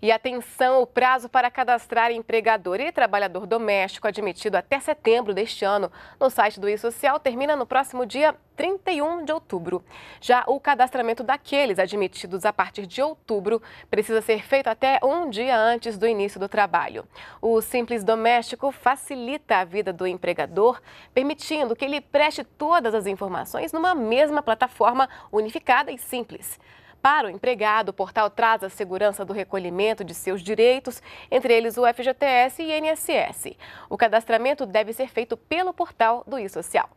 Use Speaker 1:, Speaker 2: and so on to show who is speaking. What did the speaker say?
Speaker 1: E atenção, o prazo para cadastrar empregador e trabalhador doméstico admitido até setembro deste ano no site do social termina no próximo dia 31 de outubro. Já o cadastramento daqueles admitidos a partir de outubro precisa ser feito até um dia antes do início do trabalho. O Simples Doméstico facilita a vida do empregador, permitindo que ele preste todas as informações numa mesma plataforma unificada e simples. Para o empregado, o portal traz a segurança do recolhimento de seus direitos, entre eles o FGTS e INSS. O cadastramento deve ser feito pelo portal do eSocial.